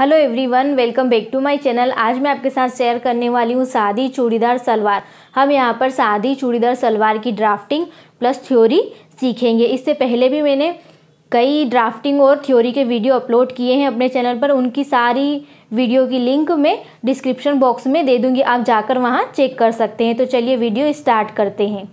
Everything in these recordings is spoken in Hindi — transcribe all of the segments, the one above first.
hello everyone welcome back to my channel आज मैं आपके साथ शेयर करने वाली हूँ सादी चूड़ीदार सलवार हम यहाँ पर सादी चूड़ीदार सलवार की ड्राफ्टिंग प्लस थ्योरी सीखेंगे इससे पहले भी मैंने कई ड्राफ्टिंग और थ्योरी के वीडियो अपलोड किए हैं अपने चैनल पर उनकी सारी वीडियो की लिंक मैं डिस्क्रिप्शन बॉक्स में दे दूँगी आप जाकर वहाँ चेक कर सकते हैं तो चलिए वीडियो स्टार्ट करते हैं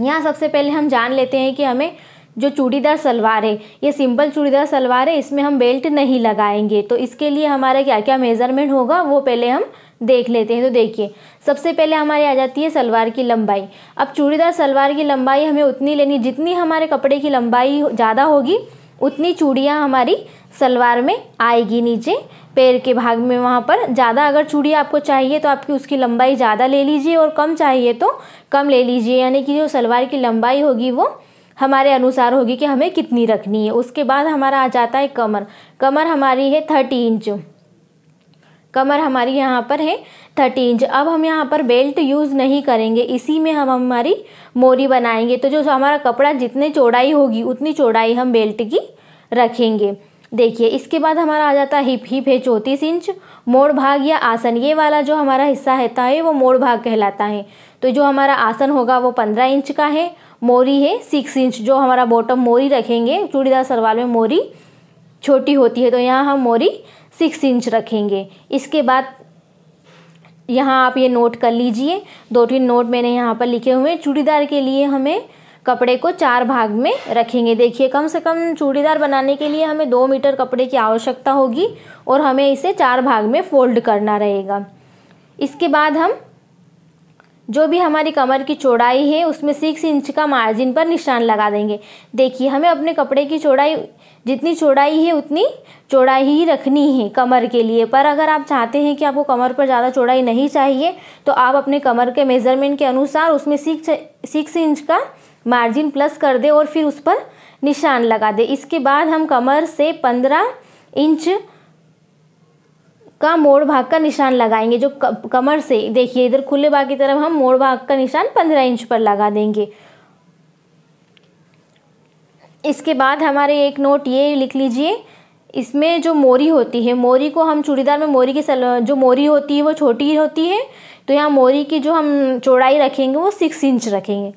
यहाँ सबसे पहले हम जान लेते हैं कि हमें जो चूड़ीदार सलवार है ये सिंपल चूड़ीदार सलवार है इसमें हम बेल्ट नहीं लगाएंगे तो इसके लिए हमारा क्या क्या मेज़रमेंट होगा वो पहले हम देख लेते हैं तो देखिए सबसे पहले हमारी आ जाती है सलवार की लंबाई अब चूड़ीदार सलवार की लंबाई हमें उतनी लेनी जितनी हमारे कपड़े की लंबाई ज़्यादा होगी उतनी चूड़ियाँ हमारी सलवार में आएगी नीचे पैर के भाग में वहाँ पर ज़्यादा अगर चूड़ी आपको चाहिए तो आपकी उसकी लंबाई ज़्यादा ले लीजिए और कम चाहिए तो कम ले लीजिए यानी कि जो सलवार की लंबाई होगी वो हमारे अनुसार होगी कि हमें कितनी रखनी है उसके बाद हमारा आ जाता है कमर कमर हमारी है थर्टी इंच कमर हमारी यहाँ पर है थर्टी इंच अब हम यहाँ पर बेल्ट यूज़ नहीं करेंगे इसी में हम हमारी मोरी बनाएंगे तो जो हमारा कपड़ा जितने चौड़ाई होगी उतनी चौड़ाई हम बेल्ट की रखेंगे देखिए इसके बाद हमारा आ जाता है हिप हिप है चौंतीस इंच मोड़ भाग या आसन ये वाला जो हमारा हिस्सा रहता है वो मोड़ भाग कहलाता है तो जो हमारा आसन होगा वो पंद्रह इंच का है मोरी है सिक्स इंच जो हमारा बॉटम मोरी रखेंगे चूड़ीदार सलवार में मोरी छोटी होती है तो यहाँ हम मोरी सिक्स इंच रखेंगे इसके बाद यहाँ आप ये नोट कर लीजिए दो तीन नोट मैंने यहाँ पर लिखे हुए हैं चूड़ीदार के लिए हमें कपड़े को चार भाग में रखेंगे देखिए कम से कम चूड़ीदार बनाने के लिए हमें दो मीटर कपड़े की आवश्यकता होगी और हमें इसे चार भाग में फोल्ड करना रहेगा इसके बाद हम जो भी हमारी कमर की चौड़ाई है उसमें सिक्स इंच का मार्जिन पर निशान लगा देंगे देखिए हमें अपने कपड़े की चौड़ाई जितनी चौड़ाई है उतनी चौड़ाई ही रखनी है कमर के लिए पर अगर आप चाहते हैं कि आपको कमर पर ज़्यादा चौड़ाई नहीं चाहिए तो आप अपने कमर के मेज़रमेंट के अनुसार उसमें सिक्स सिक्स इंच का मार्जिन प्लस कर दे और फिर उस पर निशान लगा दे इसके बाद हम कमर से पंद्रह इंच का मोड़ भाग का निशान लगाएंगे जो कमर से देखिए इधर खुले भाग की तरफ हम मोड़ भाग का निशान पंद्रह इंच पर लगा देंगे इसके बाद हमारे एक नोट ये लिख लीजिए इसमें जो मोरी होती है मोरी को हम चूड़ीदार में मोरी की सल जो मोरी होती है वो छोटी होती है तो यहाँ मोरी की जो हम चौड़ाई रखेंगे वो सिक्स इंच रखेंगे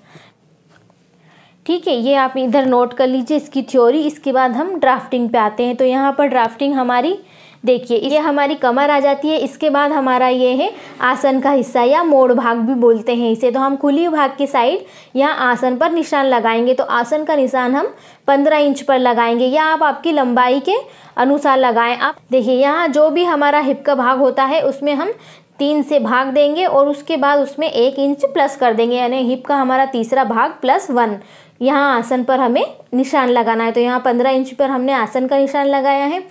ठीक है ये आप इधर नोट कर लीजिए इसकी थ्योरी इसके बाद हम ड्राफ्टिंग पे आते हैं तो यहाँ पर ड्राफ्टिंग हमारी देखिए ये हमारी कमर आ जाती है इसके बाद हमारा ये है आसन का हिस्सा या मोड़ भाग भी बोलते हैं इसे तो हम खुली भाग की साइड यहाँ आसन पर निशान लगाएंगे तो आसन का निशान हम पंद्रह इंच पर लगाएंगे या आप आपकी लंबाई के अनुसार लगाएं आप देखिए यहाँ जो भी हमारा हिप का भाग होता है उसमें हम तीन से भाग देंगे और उसके बाद उसमें एक इंच प्लस कर देंगे यानी हिप का हमारा तीसरा भाग प्लस वन यहाँ आसन पर हमें निशान लगाना है तो यहाँ पंद्रह इंच पर हमने आसन का निशान लगाया है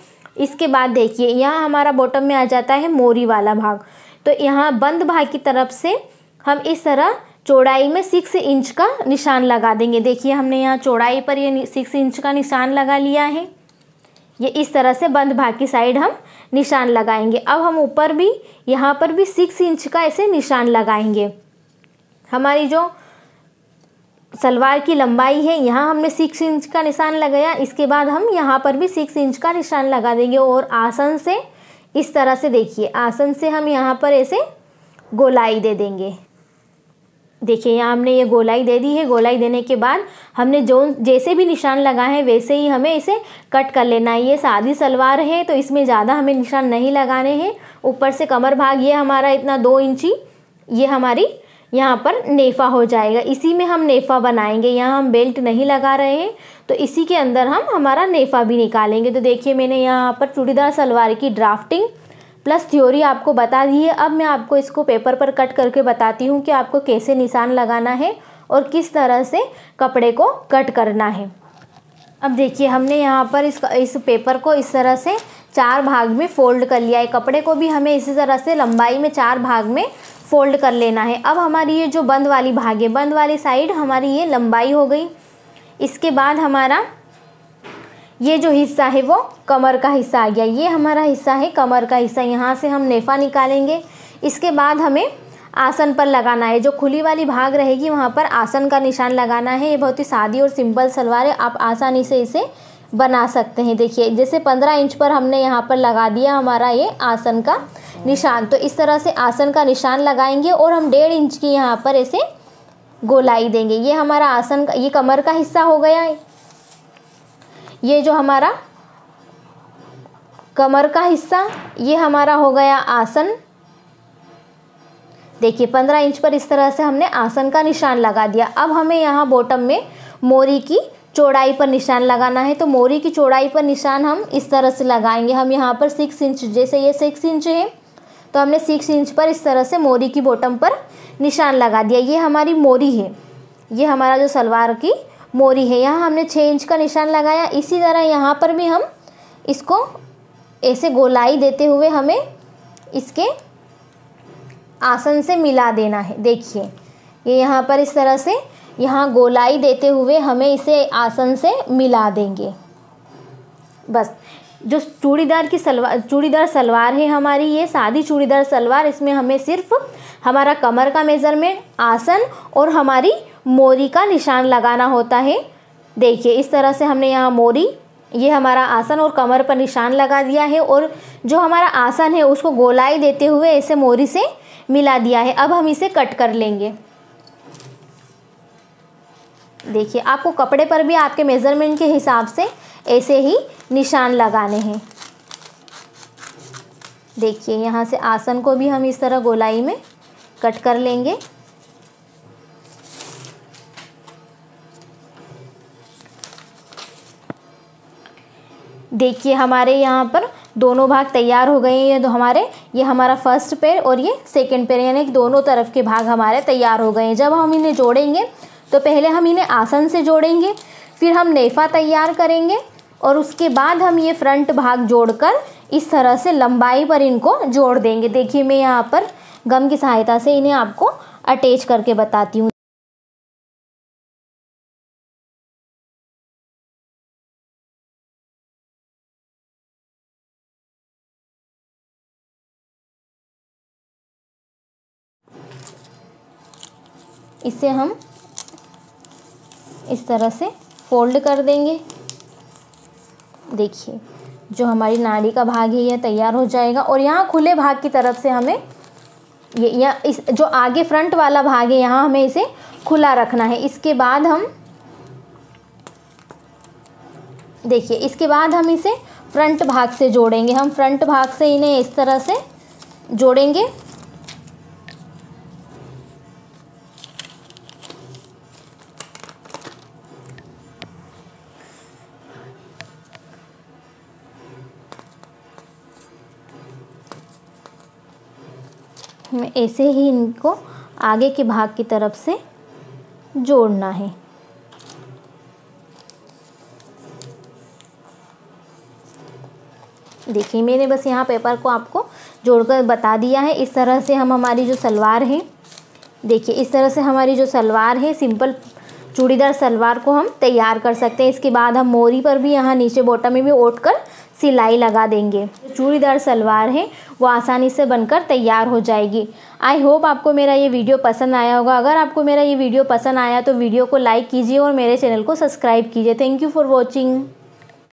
इसके बाद देखिए यहाँ हमारा बॉटम में आ जाता है मोरी वाला भाग तो यहाँ बंद भाग की तरफ से हम इस तरह चौड़ाई में सिक्स इंच का निशान लगा देंगे देखिए हमने यहाँ चौड़ाई पर ये सिक्स इंच का निशान लगा लिया है ये इस तरह से बंद भाग की साइड हम निशान लगाएंगे अब हम ऊपर भी यहाँ पर भी सिक्स इंच का ऐसे निशान लगाएंगे हमारी जो सलवार की लंबाई है यहाँ हमने सिक्स इंच का निशान लगाया इसके बाद हम यहाँ पर भी सिक्स इंच का निशान लगा देंगे और आसन से इस तरह से देखिए आसन से हम यहाँ पर ऐसे गोलाई दे देंगे देखिए यहाँ हमने ये गोलाई दे दी है गोलाई देने के बाद हमने जो जैसे भी निशान लगा है वैसे ही हमें इसे कट कर लेना है ये सादी सलवार है तो इसमें ज़्यादा हमें निशान नहीं लगाने हैं ऊपर से कमर भाग ये हमारा इतना दो इंची ये हमारी यहाँ पर नेफा हो जाएगा इसी में हम नेफा बनाएंगे यहाँ हम बेल्ट नहीं लगा रहे हैं तो इसी के अंदर हम हमारा नेफा भी निकालेंगे तो देखिए मैंने यहाँ पर चूड़ीदार सलवार की ड्राफ्टिंग प्लस थ्योरी आपको बता दी है अब मैं आपको इसको पेपर पर कट करके बताती हूँ कि आपको कैसे निशान लगाना है और किस तरह से कपड़े को कट करना है अब देखिए हमने यहाँ पर इस इस पेपर को इस तरह से चार भाग में फोल्ड कर लिया है कपड़े को भी हमें इसी तरह से लंबाई में चार भाग में फोल्ड कर लेना है अब हमारी ये जो बंद वाली भाग है बंद वाली साइड हमारी ये लंबाई हो गई इसके बाद हमारा ये जो हिस्सा है वो कमर का हिस्सा आ गया ये हमारा हिस्सा है कमर का हिस्सा यहाँ से हम नेफा निकालेंगे इसके बाद हमें आसन पर लगाना है जो खुली वाली भाग रहेगी वहाँ पर आसन का निशान लगाना है ये बहुत ही सादी और सिंपल सलवार है आप आसानी से इसे बना सकते हैं देखिए जैसे पंद्रह इंच पर हमने यहाँ पर लगा दिया हमारा ये आसन का निशान तो इस तरह से आसन का निशान लगाएंगे और हम डेढ़ इंच की यहाँ पर ऐसे गोलाई देंगे ये हमारा आसन का ये कमर का हिस्सा हो गया है ये जो हमारा कमर का हिस्सा ये हमारा हो गया आसन देखिए पंद्रह इंच पर इस तरह से हमने आसन का निशान लगा दिया अब हमें यहाँ बॉटम में मोरी की चौड़ाई पर निशान लगाना है तो मोरी की चौड़ाई पर निशान हम इस तरह से लगाएंगे हम यहाँ पर सिक्स इंच जैसे ये सिक्स इंच है तो हमने सिक्स इंच पर इस तरह से मोरी की बॉटम पर निशान लगा दिया ये हमारी मोरी है ये हमारा जो सलवार की मोरी है यहाँ हमने छः इंच का निशान लगाया इसी तरह यहाँ पर भी हम इसको ऐसे गोलाई देते हुए हमें इसके आसन से मिला देना है देखिए ये यहाँ पर इस तरह से यहाँ गोलाई देते हुए हमें इसे आसन से मिला देंगे बस जो चूड़ीदार की सलवार चूड़ीदार सलवार है हमारी ये सादी चूड़ीदार सलवार इसमें हमें सिर्फ हमारा कमर का मेज़रमेंट आसन और हमारी मोरी का निशान लगाना होता है देखिए इस तरह से हमने यहाँ मोरी ये हमारा आसन और कमर पर निशान लगा दिया है और जो हमारा आसन है उसको गोलाई देते हुए ऐसे मोरी से मिला दिया है अब हम इसे कट कर लेंगे देखिए आपको कपड़े पर भी आपके मेज़रमेंट के हिसाब से ऐसे ही निशान लगाने हैं देखिए यहाँ से आसन को भी हम इस तरह गोलाई में कट कर लेंगे देखिए हमारे यहाँ पर दोनों भाग तैयार हो गए हैं ये तो हमारे ये हमारा फर्स्ट पेयर और ये सेकंड पेयर यानी कि दोनों तरफ के भाग हमारे तैयार हो गए हैं जब हम इन्हें जोड़ेंगे तो पहले हम इन्हें आसन से जोड़ेंगे फिर हम नेफा तैयार करेंगे और उसके बाद हम ये फ्रंट भाग जोड़कर इस तरह से लंबाई पर इनको जोड़ देंगे देखिए मैं यहाँ पर गम की सहायता से इन्हें आपको अटैच करके बताती हूँ इसे हम इस तरह से फोल्ड कर देंगे देखिए जो हमारी नाड़ी का भाग है यह तैयार हो जाएगा और यहाँ खुले भाग की तरफ से हमें ये या इस जो आगे फ्रंट वाला भाग है यहाँ हमें इसे खुला रखना है इसके बाद हम देखिए इसके बाद हम इसे फ्रंट भाग से जोड़ेंगे हम फ्रंट भाग से इन्हें इस तरह से जोड़ेंगे ऐसे ही इनको आगे के भाग की तरफ से जोड़ना है देखिए मैंने बस यहाँ पेपर को आपको जोड़कर बता दिया है इस तरह से हम हमारी जो सलवार है देखिए इस तरह से हमारी जो सलवार है सिंपल चूड़ीदार सलवार को हम तैयार कर सकते हैं इसके बाद हम मोरी पर भी यहाँ नीचे बॉटम में भी ओट कर सिलाई लगा देंगे चूड़ीदार सलवार है वो आसानी से बनकर तैयार हो जाएगी आई होप आपको मेरा ये वीडियो पसंद आया होगा अगर आपको मेरा ये वीडियो पसंद आया तो वीडियो को लाइक कीजिए और मेरे चैनल को सब्सक्राइब कीजिए थैंक यू फॉर वॉचिंग